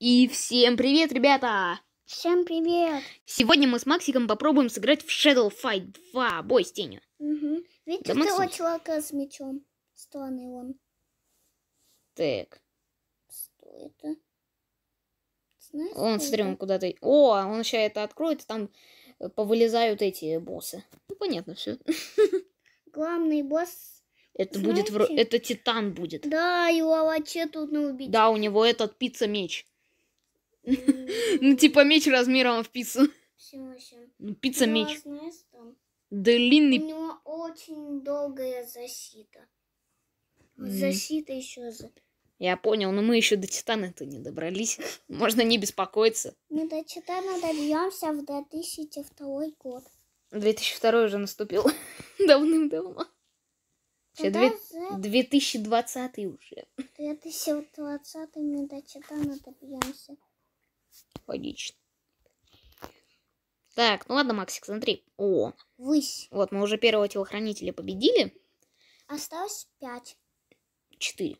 И всем привет, ребята! Всем привет! Сегодня мы с Максиком попробуем сыграть в Shadow Fight 2, бой с тенью. Угу. Видишь да, того человека с мечом? Странный он. Так. Что это? Знаешь, он, смотри, он куда-то... О, а он сейчас это откроет, там э, повылезают эти боссы. Ну, понятно все. Главный босс это Знаете? будет... В... Это Титан будет. Да, его вообще трудно убить. Да, у него этот пицца-меч. Ну, типа меч размером в пиццу. Ну, пицца ну, а меч. Длинный. У него очень долгая защита. Защита еще за. Я понял, но мы еще до Титана-то не добрались. Можно не беспокоиться. Мы до Титана добьемся в 2002 год. 2002 уже наступил давным-давно. сейчас две... 2020 уже. 2020 мы до Титана добьемся. Логично. Так, ну ладно, Максик, смотри. О. Высь. Вот, мы уже первого телохранителя победили. Осталось пять. Четыре.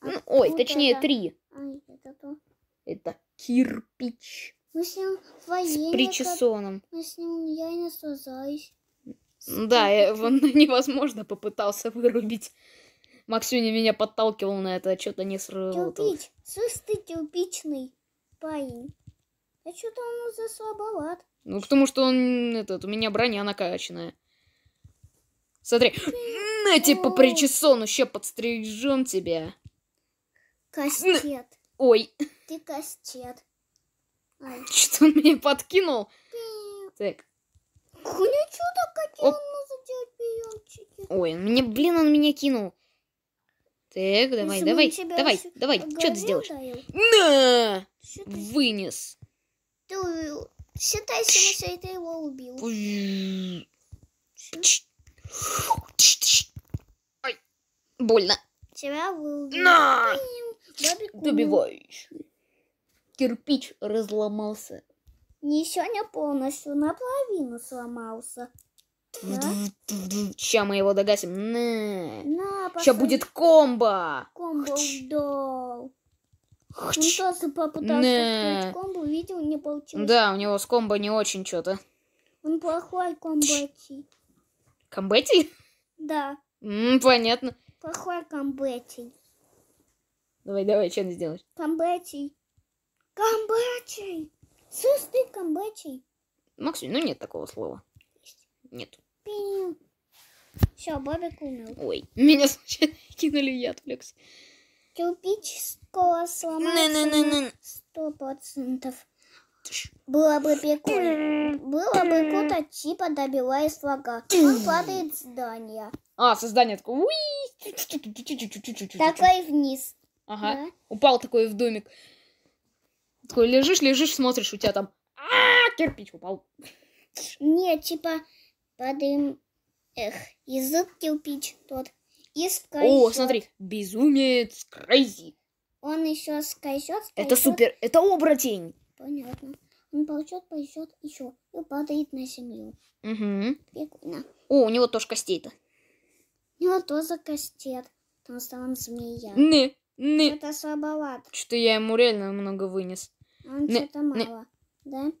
А ну, ой, точнее, это? три. А, это, то. это кирпич. Мы с ним военные. С причесоном. Как... Мы с ним я не созаюсь. Да, э, он невозможно попытался вырубить. Максюня меня подталкивал на это, а что-то не срывал. Кирпич, слышь ты кирпичный бои. А что-то он за слабоват. Ну, потому что он, этот, у меня броня накачанная. Смотри, на тебе по причесону, ща подстрижем тебя. Кастет. Ой. Ты кастет. Что он меня подкинул? Так. Ну, что какие он может делать приемчики? Ой, мне, блин, он меня кинул. Так, давай, давай, давай, давай, что ты сделаешь? На! Вынес. Ты считай, что ты его убил. Ой, больно. Тебя вырубил. На! Добиваешь. Кирпич разломался. Не сегодня полностью, наполовину сломался. Ща мы его догасим. На. будет комбо. Комбо удал. Он тоже комбо, видел, не получилось. Да, у него с комбо не очень что-то. Он плохой комбетти. Комбетти? Да. понятно. Плохой комбетти. Давай, давай, что надо сделать? Комбетти. Комбетти. Сус, ты комбетти. Максим, ну нет такого слова. Нет. Все, Бобик умер. Ой, меня случайно кинули, я отвлекся. Кирпичского сломался не, не, не, не. сто процентов. Было бы прикольно. Было бы круто, типа добила из врага. Он падает с здания. А, со здания такой... Уи! Такой вниз. Ага. Да? Упал такой в домик. Такой лежишь, лежишь, смотришь, у тебя там... А, кирпич упал. Нет, типа Падаем. Эх, язык кирпич тот. И скайшот. О, смотри, безумец Крейзи. Он еще скайшот, скайшот. Это супер, это оборотень. Понятно. Он ползет, ползет еще и падает на землю. Угу. Прикольно. О, у него тоже костей-то. У него тоже костей. Там стала змея. Не, не. Это слабоват. Что-то я ему реально много вынес. Он что-то мало, не. да?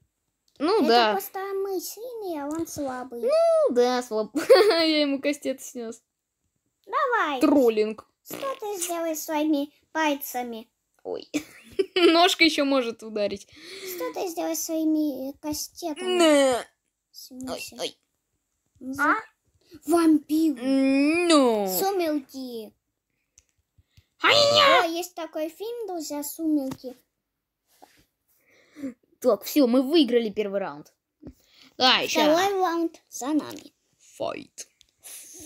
Ну Это да. Это просто мы сильные, а он слабый. Ну да, слабый. Я ему кастет снес. Давай. Троллинг. Что ты сделаешь своими пальцами? Ой. Ножка еще может ударить. Что ты сделаешь своими э, кастетами? Ой, ой. А? Вампир. Ну. Сумерки. А Есть такой фильм, друзья, Сумелки. Так, все, мы выиграли первый раунд. Да, еще. Второй раунд за нами. Файт.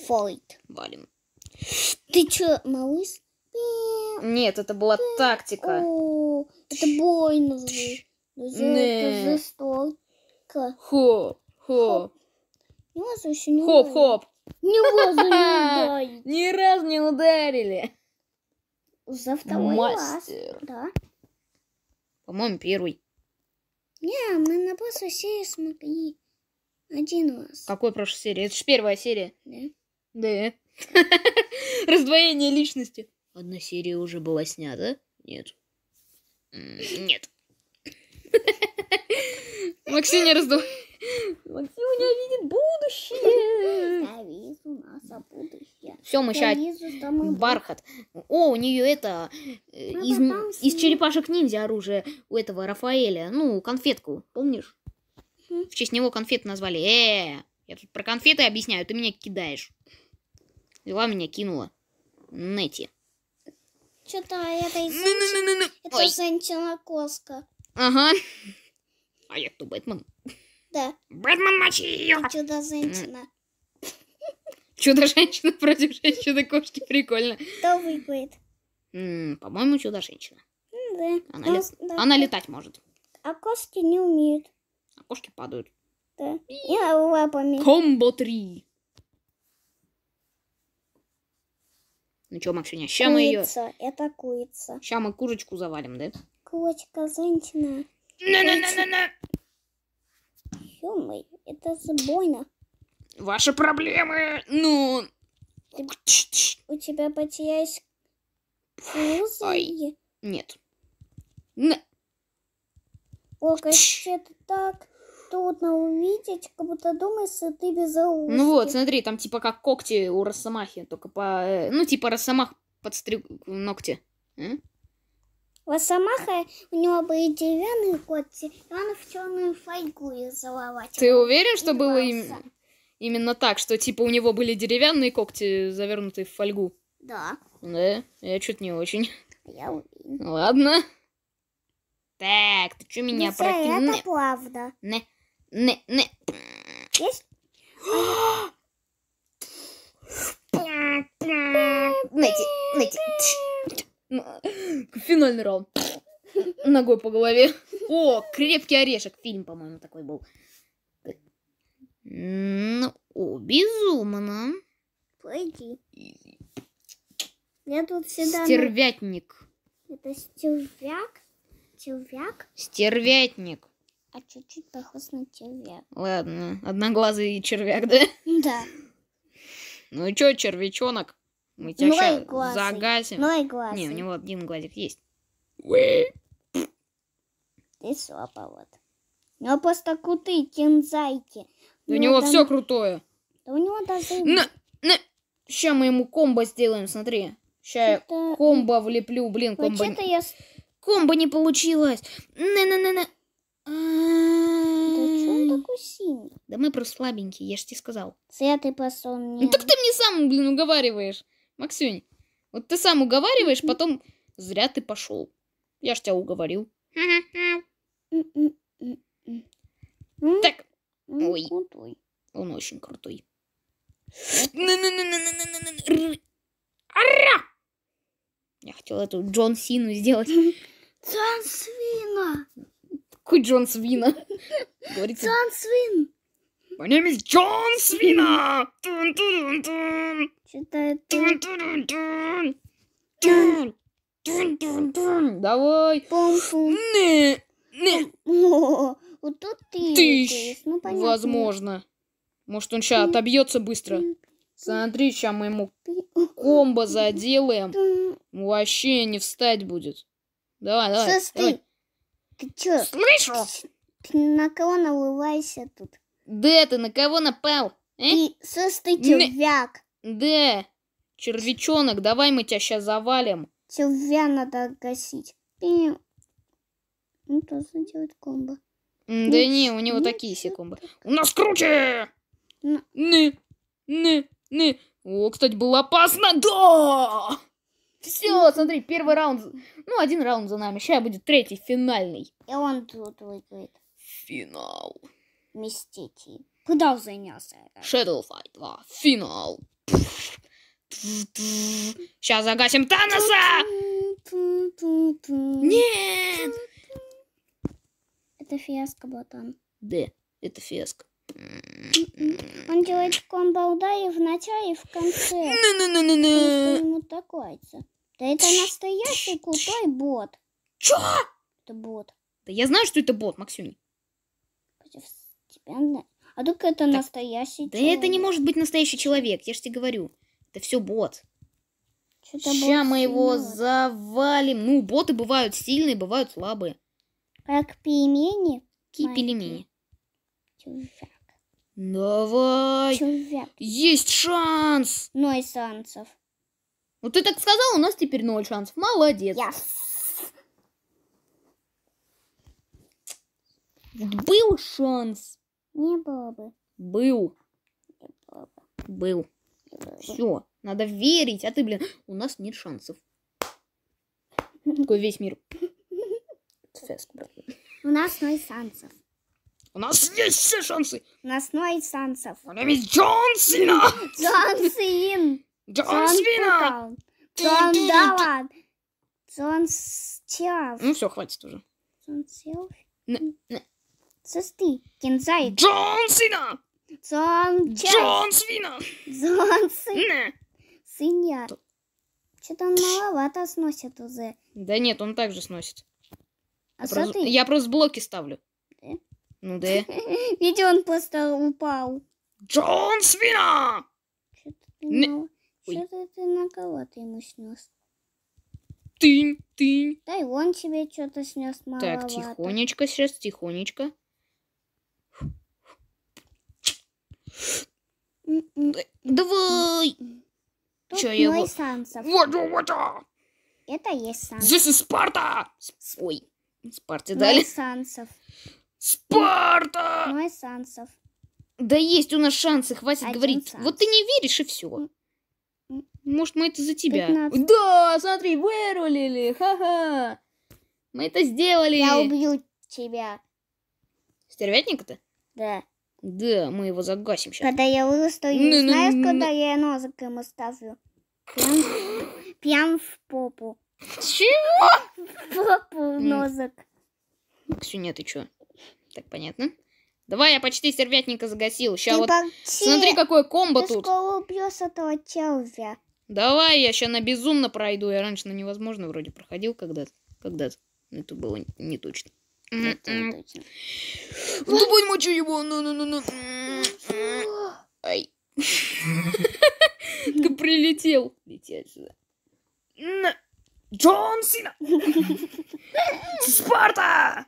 Файт. Валим. Ты чё, малыш? Нет, это была тактика. это бой Это жестоко. Хо, хо. Хоп, хоп. Ни разу не ударили. Ни разу не ударили. За второй Мастер. раз. Да. По-моему, первый. Не, мы на прошлой серии смогли один раз. Какой прошлой серии? Это же первая серия. Да. Да. Раздвоение личности. Одна серия уже была снята? Нет. Нет. Максим не раздвоение. Максим у меня видит будущее. Я вижу нас а будущее. Все, мы сейчас бархат. О, у нее это э, ну, из, из черепашек ниндзя оружие у этого Рафаэля. Ну, конфетку, помнишь? В честь него конфеты назвали. Э, я тут про конфеты объясняю, ты меня кидаешь. Взяла меня, кинула. Нети. Что-то это из ну, ну, Это женщина-коска. Ага. А я кто, Бэтмен? Да. Бэтмен мочил. Чудо-женщина. Чудо-женщина против женщины-кошки. Прикольно. Кто выиграет? По-моему, чудо-женщина. Да. Она, ну, лет... да. Она летать может. А кошки не умеют. А кошки падают. Да. И, лапами. Комбо 3. Ну что, Максиня, ща мы ее... это курица. Ща мы курочку завалим, да? Курочка, женщина. На-на-на-на-на! ё это забойно. Ваши проблемы, ну... у тебя потерялись флюзы? нет. На... О, конечно, это так трудно увидеть, как будто думаешь, что ты без ушки. Ну вот, смотри, там типа как когти у росомахи, только по... Э, ну, типа росомах подстриг ногти. А? Росомаха, у него были деревянные когти, и он в черную фольгу их заловать. Ты уверен, что было им... именно так, что типа у него были деревянные когти, завернутые в фольгу? Да. Да, я чуть не очень. А я уверен. Ладно. Так, ты что меня ну, протянул? Это правда. Не, не, не. Есть? Найти, найти. Финальный раунд. Ногой по голове. О, крепкий орешек. Фильм, по-моему, такой был. Ну, о, безумно. Пойди. Я тут всегда... Стервятник. Это стервяк? Стервяк? Стервятник. А чуть-чуть похож на червяк. Ладно, одноглазый червяк, да? Да. Ну и чё, червячонок? Мы тебя Мой сейчас глазик. загасим. Мой глазик. Не, у него один глазик есть. ты сопа вот. У него просто крутые кинзайки. Да у него там... все крутое. Да у него даже... На, на... Сейчас мы ему комбо сделаем, смотри. Сейчас я комбо влеплю, блин, комбо. вообще я... Комбо не получилось. На-на-на-на. Да синий? Да мы просто слабенькие, я же тебе сказал. Святый посол. Так ты мне сам, блин, уговариваешь. Максюнь, вот ты сам уговариваешь, потом зря ты пошел. Я ж тебя уговорил. Так. Ой. Крутой. Он очень крутой. Ара! Я хотел эту Джон Сину сделать. Джон Свина. Какой Джон Свина? Джон Свин. My name is John Svina. Тун тун тун. Читает. Тун тун тун. Тун. Тун тун тун. Давай. Пум пум. Не. Не. О, вот тут ты. Тыщ. Ну, понятно. Возможно. Может, он сейчас отобьется быстро. Смотри, сейчас мы ему комбо заделаем. Вообще не встать будет. Давай, давай. Слышь, давай. ты, ты чё? Слышу. на кого навывайся тут? Да, ты на кого напал? Э? Ты сустый червяк. Да, червячонок, давай мы тебя сейчас завалим. Червя надо гасить. И... Ну, тоже делать комбо. Да ну, не, у него ну, такие все комбо. У нас круче! Не, не, не. О, кстати, было опасно. Да! Все, ну. смотри, первый раунд. Ну, один раунд за нами. Сейчас будет третий, финальный. И он тут выиграет. Финал. Куда Продолжение Shadow Fight 2. Финал. Сейчас загасим Таноса! Нет! Это фиаско, Ботан. Да, это фиаско. Он делает комбо и в начале и в конце. Ну-ну-ну-ну-ну. Ему так лается. Да это настоящий крутой бот. Чё? Это бот. Да я знаю, что это бот, Максим. Против а вдруг это настоящий да человек? Да это не может быть настоящий человек, я же тебе говорю. Это все бот. Сейчас мы его сильного. завалим. Ну, боты бывают сильные, бывают слабые. Как пельмени? Какие пельмени? Чужак. Давай. Чужак. Есть шанс. Ноль шансов. Ну, ты так сказал, у нас теперь ноль шансов. Молодец. Yes. Был шанс. Не было бы. Был. Не было бы. Был. Все, надо верить. А ты, блин, у нас нет шансов. Такой весь мир. Феск, У нас ноль шансов. У нас есть все шансы. У нас ноль шансов. У нас есть Джон Сина. Джон Син. Джон Сина. Джон Далан. Джон Стелф. Ну все, хватит уже. Джон Стелф? Це ти, кінзай. Джон Сіна! Джон Час. Джон Свіна! Джон Сина. Синя. Что-то он маловато сносит уже. Да нет, он также сносит. А я, просто, ты? я просто блоки ставлю. Да? Ну да. Видите, он просто упал. Джон Свина! Что-то ты, на... Что ты на кого-то ему снес. Тынь, тынь. Да и он тебе что-то снес маловато. Так, тихонечко сейчас, тихонечко. Давай. Тут Че, мой его... Санса. Вот, вот, вот. А! Это есть Санса. Здесь и Спарта. Ой, Спарте мой Сансов. Спарта! Мой Сансов. Да есть у нас шансы, хватит Один говорить. Санс. Вот ты не веришь и все. Может, мы это за тебя. 15. Да, смотри, вырулили. Ха-ха. Мы это сделали. Я убью тебя. Стервятник то Да. Да, мы его загасим сейчас. Когда я вырасту, не ну, ну, знаешь, ну, когда я носик ему ставлю? Прям, прям в попу. Чего? В попу носик. Ксюня, ты чё? Так, понятно. Давай, я почти сервятника загасил. Сейчас вот... Смотри, какой комбо ты тут. Ты убьешь этого червя. Давай, я сейчас на безумно пройду. Я раньше на невозможно вроде проходил когда-то. Когда-то. Это было не точно. Это не м-м. точно. Ну, давай мочу его. Ну, ну, ну, ну. Ай. Ты прилетел. Летел сюда. Джон Сина! Спарта!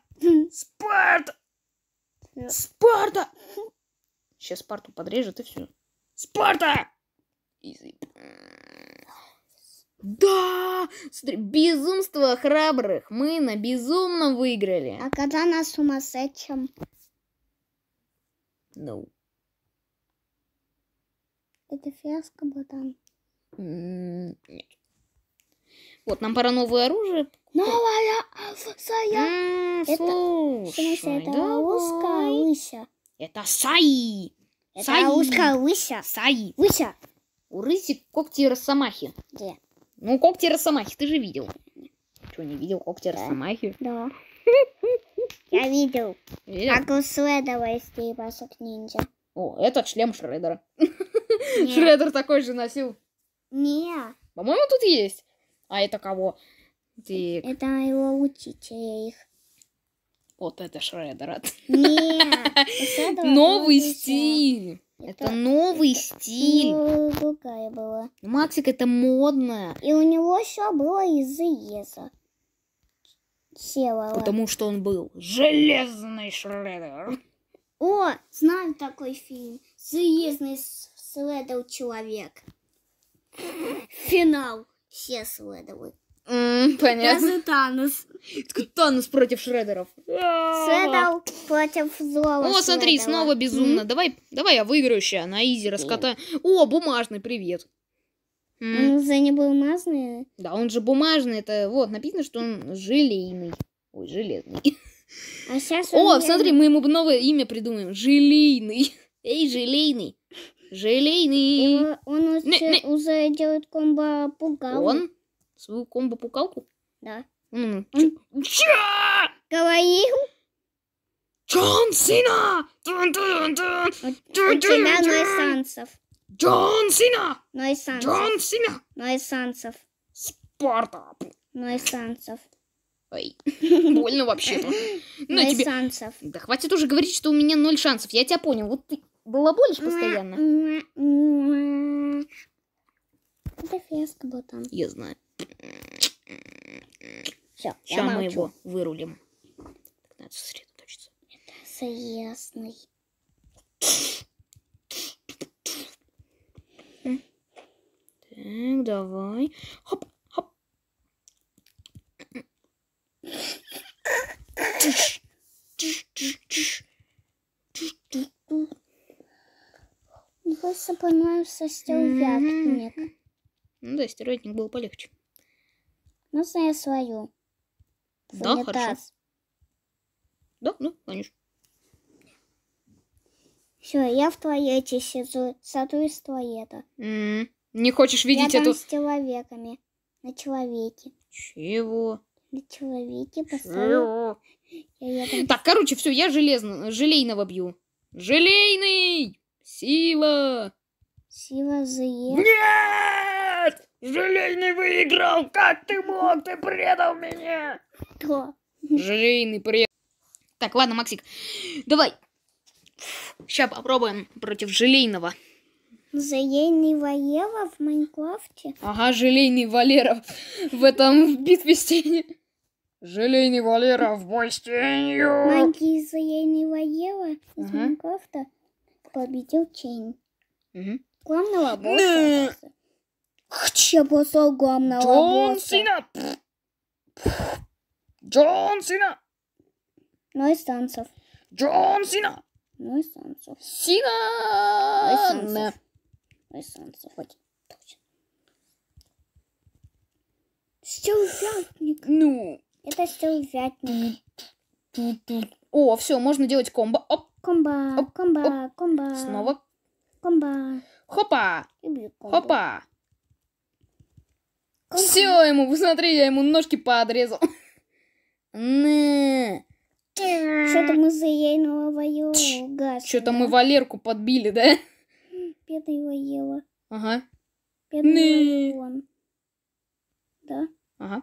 Спарта! Спарта! Сейчас Спарту подрежет и все. Спарта! Да! Смотри, безумство храбрых. Мы на безумном выиграли. А когда на сумасшедшем? No. Ну. Это фиаско, ботан. Нет. Вот, нам пора новое оружие. Новая Сая. Это, слушай, это узкая лыся. Это Саи. Это узкая лыся. Саи. Лыся. У рыси когти росомахи. Где? Ну, когти росомахи, ты же видел. Что, не видел когти росомахи? Да. Я видел. видел? Как у Следова из Черепашек Ниндзя. О, этот шлем Шредера. Шредер такой же носил. Не. По-моему, тут есть. А это кого? Дик. Это его учитель. Вот это Шредер. Нет. Новый стиль. Это, это новый это, стиль. Ну, другая была. Максик, это модно. И у него еще было из-за еза. Севала. Потому что он был железный Шредер. О, знаю такой фильм. Железный Шредер человек. Финал. Все Шредеры. понятно. Даже Танос. Танос против Шредеров. Шредер против злого О, смотри, снова безумно. Давай, давай я выиграю сейчас на изи раскатаю. О, бумажный, привет. М. Он уже не бумажный. Да, он же бумажный. Это вот написано, что он желейный. Ой, железный. А сейчас О, он... смотри, мы ему новое имя придумаем. Желейный. Эй, желейный. Желейный. Его, он уже, не, не. уже делает комбо пугалку. Он? Свою комбо пугалку? Да. Ну, ну, ну. Он... Чё? Говорил? Чон Сина! У тебя ноль шансов. Джон Сина! Ной Санцев. Джон Сина! Ной Санцев. Спартап. Ной Санцев. Ой, больно вообще-то. На ну, тебе... шансов. Да хватит уже говорить, что у меня ноль шансов. Я тебя понял. Вот ты больше постоянно. Это фиаско был там. Я знаю. Все, Сейчас мы его вырулим. Надо сосредоточиться. Это соясный. Так, давай. Хоп, хоп. Тш, тш, тш, тш. Просто, по-моему, состел вятник. Ну да, стероидник был полегче. Можно я свою? Да, хорошо. Да, ну, конечно. Все, я в туалете сижу, саду из туалета. Mm. Не хочешь видеть эту... с человеками. На человеке. Чего? На человеке поставил. так, короче, все, я железно, желейного бью. Желейный! Сила! Сила заест. Нет! Желейный выиграл! Как ты мог? Ты предал меня! Кто? Желейный предал. Так, ладно, Максик, давай. Сейчас попробуем против желейного. Желейный Валера в Майнкрафте? Ага, Желейный Валера в этом битве с Желейный Валера в бой с тенью. Маги Желейный Валера из ага. Майнкрафта победил тень. Угу. Главного босса. Че ну. босса главного Джон босса? Сина. Джон Сина. Ну и станцев. Джон Сина. Ну и станцев. Сина. Ну и станцев. Санса, хоть точно. Стелвятник. Ну. Это стелвятник. О, все, можно делать комбо. Оп. Комбо, оп, комбо, оп. комбо. Снова. Комбо. Хопа. комбо. Хопа. Все ему, посмотри, я ему ножки поотрезал. Что-то мы за ейного воюга. Что-то мы Валерку подбили, да? Бедного Ева. Ага. Бедный Леон. Да? Ага.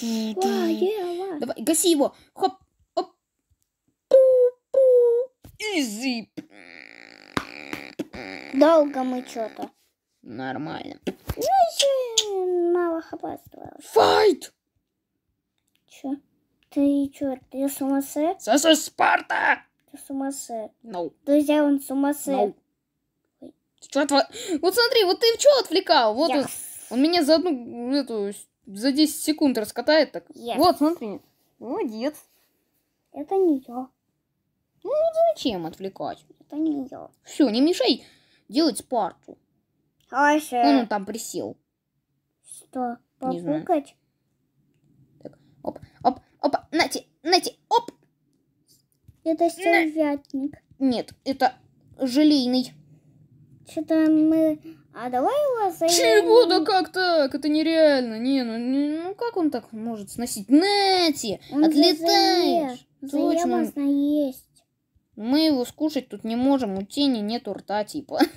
Ва, Ева. Давай, гаси его. Хоп, оп. Пу-пу. Изи. Долго мы что-то. Нормально. Ну, еще мало хапатства. Файт! Че? Ты че, ты сумасшедший? Сосу Спарта! Ты сумасшедший. No. Друзья, он сумасшедший. No. Черт, вот смотри, вот ты в пчел отвлекал. Вот yes. он, он меня за одну эту за 10 секунд раскатает так. Yes. Вот, смотри. Молодец. Это не я. Ну зачем отвлекать? Это не я. Все, не мешай делать спарту. Хорошо. Вон он там присел. Что, попукать? Так, оп, оп, оп, нате, нате, оп. Это стервятник. Нет, это желейный. Что-то мы... А давай его Чего? Да как так? Это нереально. Не, ну, не, ну как он так может сносить? Нати, он отлетаешь. Точно. есть. Мы его скушать тут не можем, у тени нету рта, типа.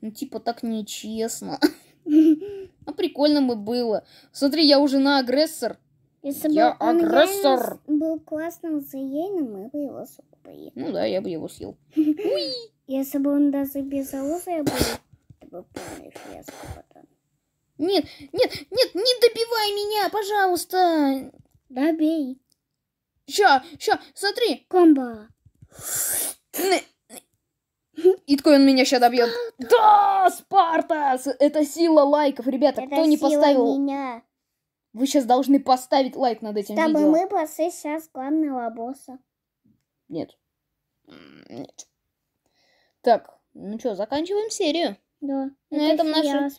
Ну, типа, так нечестно. А прикольно бы было. Смотри, я уже на агрессор. Если я бы агрессор. был классным заеном, мы бы его съели. Ну да, я бы его съел. Уи! Если бы он даже без оружия был, ты бы помнишь, я скопотан. Нет, нет, нет, не добивай меня, пожалуйста. Добей. Ща, ща, смотри. Комбо. И такой он меня сейчас добьет. Да, Спартас! Это сила лайков, ребята. Это кто не сила поставил? Меня. Вы сейчас должны поставить лайк над этим Чтобы видео. Чтобы мы пошли сейчас главного босса. Нет. Нет. Так, ну что, заканчиваем серию. Да. На это этом наша...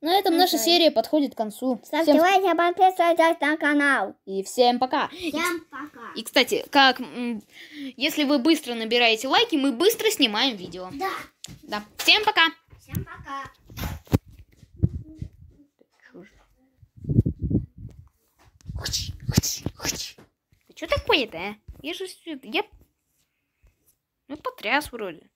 На этом ну, наша okay. серия подходит к концу. Ставьте всем... лайки, а подписывайтесь на канал. И всем пока. Всем пока. И, кстати, как... Если вы быстро набираете лайки, мы быстро снимаем видео. Да. Да. Всем пока. Всем пока. что такое-то, а? Я же... Я... Ну, потряс вроде.